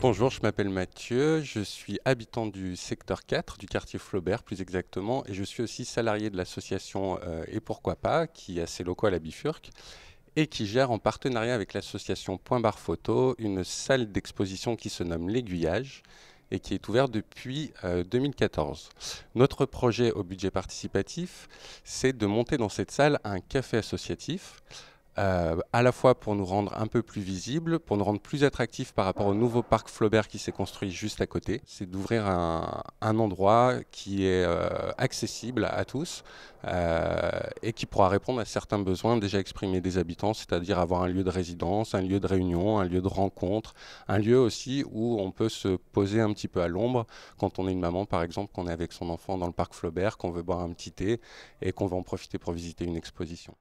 Bonjour, je m'appelle Mathieu, je suis habitant du secteur 4, du quartier Flaubert plus exactement, et je suis aussi salarié de l'association euh, Et pourquoi pas, qui a ses locaux à la Bifurque, et qui gère en partenariat avec l'association Point Bar Photo une salle d'exposition qui se nomme L'Aiguillage et qui est ouverte depuis 2014. Euh, Notre projet au budget participatif, c'est de monter dans cette salle un café associatif euh, à la fois pour nous rendre un peu plus visibles, pour nous rendre plus attractifs par rapport au nouveau parc Flaubert qui s'est construit juste à côté. C'est d'ouvrir un, endroit qui est euh, accessible à tous euh, et qui pourra répondre à certains besoins déjà exprimés des habitants, c'est-à-dire avoir un lieu de résidence, un lieu de réunion, un lieu de rencontre, un lieu aussi où on peut se poser un petit peu à l'ombre quand on est une maman, par exemple, qu'on est avec son enfant dans le parc Flaubert, qu'on veut boire un petit thé et qu'on va en profiter pour visiter une exposition.